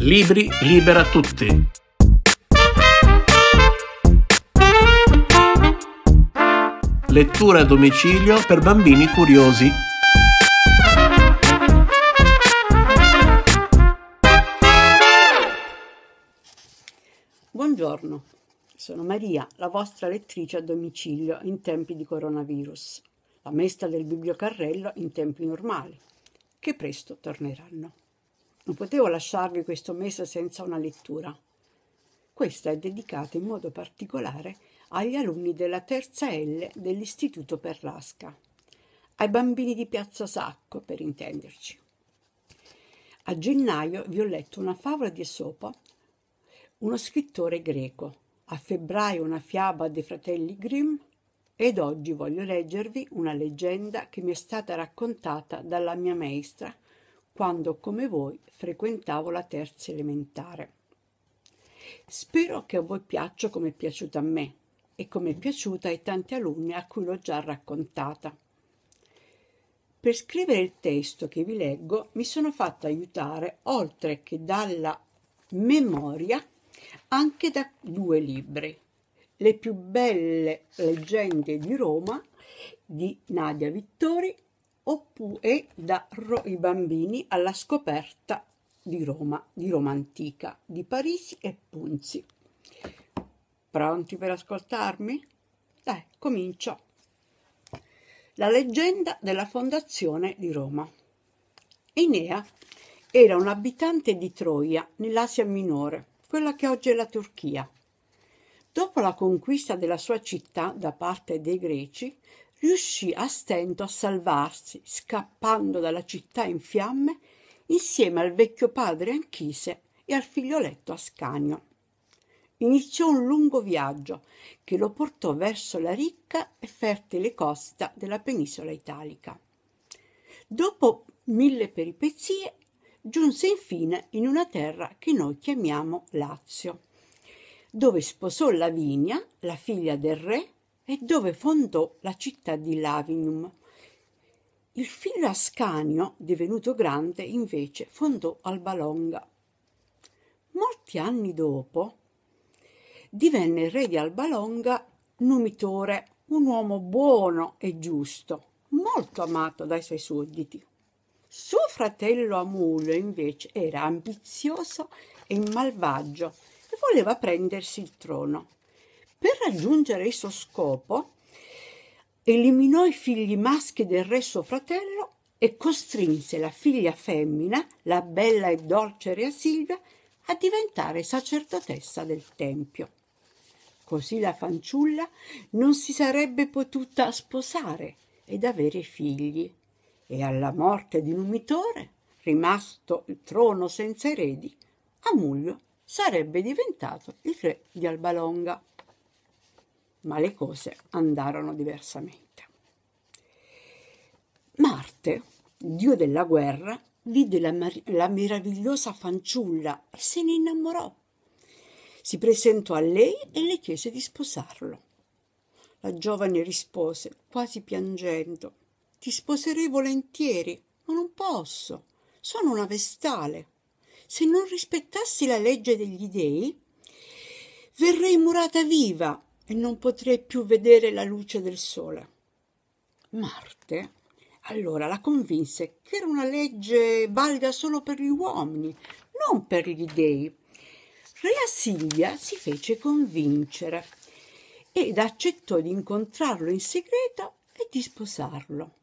Libri libera tutti. Lettura a domicilio per bambini curiosi. Buongiorno, sono Maria, la vostra lettrice a domicilio in tempi di coronavirus, la mesta del bibliocarrello in tempi normali, che presto torneranno. Non potevo lasciarvi questo mese senza una lettura. Questa è dedicata in modo particolare agli alunni della terza L dell'Istituto per l'Asca, ai bambini di Piazza Sacco, per intenderci. A gennaio vi ho letto una favola di Esopo, uno scrittore greco, a febbraio una fiaba dei fratelli Grimm ed oggi voglio leggervi una leggenda che mi è stata raccontata dalla mia maestra quando, come voi, frequentavo la terza elementare. Spero che a voi piaccia come è piaciuta a me e come è piaciuta ai tanti alunni a cui l'ho già raccontata. Per scrivere il testo che vi leggo mi sono fatta aiutare, oltre che dalla memoria, anche da due libri, Le più belle leggende di Roma di Nadia Vittori oppure da i bambini alla scoperta di Roma, di Roma antica, di Parisi e Punzi. Pronti per ascoltarmi? Dai, eh, comincio. La leggenda della fondazione di Roma. Enea era un abitante di Troia, nell'Asia minore, quella che oggi è la Turchia. Dopo la conquista della sua città da parte dei greci, riuscì a stento a salvarsi scappando dalla città in fiamme insieme al vecchio padre Anchise e al figlioletto Ascanio. Iniziò un lungo viaggio che lo portò verso la ricca e fertile costa della penisola italica. Dopo mille peripezie giunse infine in una terra che noi chiamiamo Lazio, dove sposò Lavinia, la figlia del re, e dove fondò la città di Lavinum. Il figlio Ascanio, divenuto grande, invece fondò Albalonga. Molti anni dopo divenne re di Albalonga Numitore, un uomo buono e giusto, molto amato dai suoi sudditi. Suo fratello Amulio invece era ambizioso e malvagio e voleva prendersi il trono. Per raggiungere il suo scopo, eliminò i figli maschi del re suo fratello e costrinse la figlia femmina, la bella e dolce Rea Silvia, a diventare sacerdotessa del Tempio. Così la fanciulla non si sarebbe potuta sposare ed avere figli, e alla morte di Numitore, rimasto il trono senza eredi, Amulio sarebbe diventato il re di Albalonga ma le cose andarono diversamente. Marte, dio della guerra, vide la, mar- la meravigliosa fanciulla e se ne innamorò. Si presentò a lei e le chiese di sposarlo. La giovane rispose, quasi piangendo, Ti sposerei volentieri, ma non posso. Sono una vestale. Se non rispettassi la legge degli dei, verrei murata viva e non potrei più vedere la luce del sole. Marte allora la convinse che era una legge valida solo per gli uomini, non per gli dei. Rea Silvia si fece convincere ed accettò di incontrarlo in segreto e di sposarlo.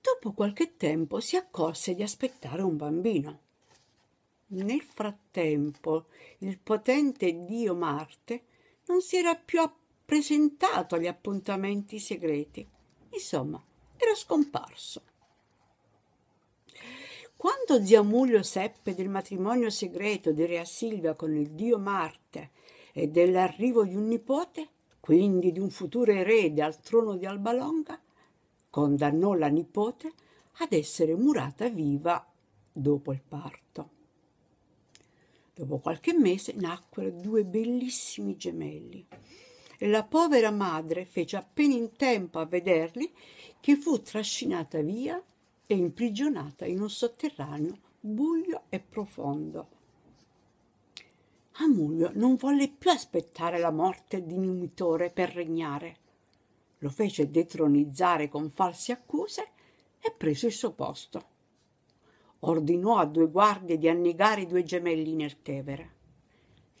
Dopo qualche tempo si accorse di aspettare un bambino. Nel frattempo il potente dio Marte non si era più presentato agli appuntamenti segreti. Insomma, era scomparso. Quando zia Mulio seppe del matrimonio segreto di Rea Silvia con il dio Marte e dell'arrivo di un nipote, quindi di un futuro erede al trono di Albalonga, condannò la nipote ad essere murata viva dopo il parto. Dopo qualche mese nacquero due bellissimi gemelli e la povera madre fece appena in tempo a vederli che fu trascinata via e imprigionata in un sotterraneo buio e profondo. Amulio non volle più aspettare la morte di Numitore per regnare. Lo fece detronizzare con false accuse e prese il suo posto ordinò a due guardie di annegare i due gemelli nel Tevere.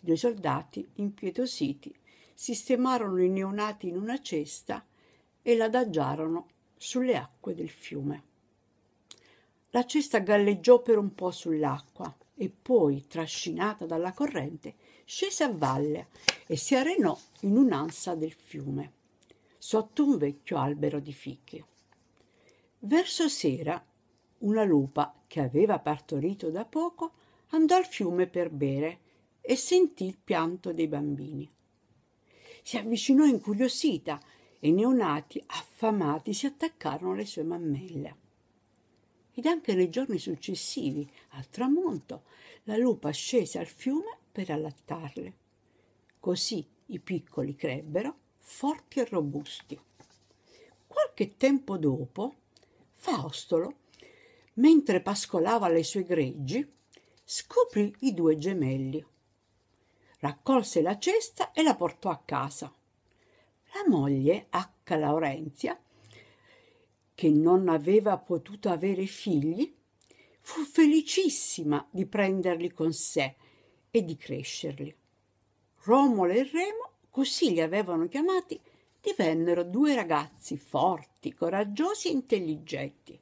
I due soldati, impietositi, sistemarono i neonati in una cesta e l'adagiarono sulle acque del fiume. La cesta galleggiò per un po' sull'acqua e poi, trascinata dalla corrente, scese a valle e si arenò in un'ansa del fiume, sotto un vecchio albero di fichi. Verso sera una lupa che aveva partorito da poco andò al fiume per bere e sentì il pianto dei bambini. Si avvicinò incuriosita e i neonati affamati si attaccarono alle sue mammelle. Ed anche nei giorni successivi, al tramonto, la lupa scese al fiume per allattarle. Così i piccoli crebbero forti e robusti. Qualche tempo dopo, Faustolo mentre pascolava le sue greggi, scoprì i due gemelli. Raccolse la cesta e la portò a casa. La moglie, H. Laurenzia, che non aveva potuto avere figli, fu felicissima di prenderli con sé e di crescerli. Romolo e Remo, così li avevano chiamati, divennero due ragazzi forti, coraggiosi e intelligenti.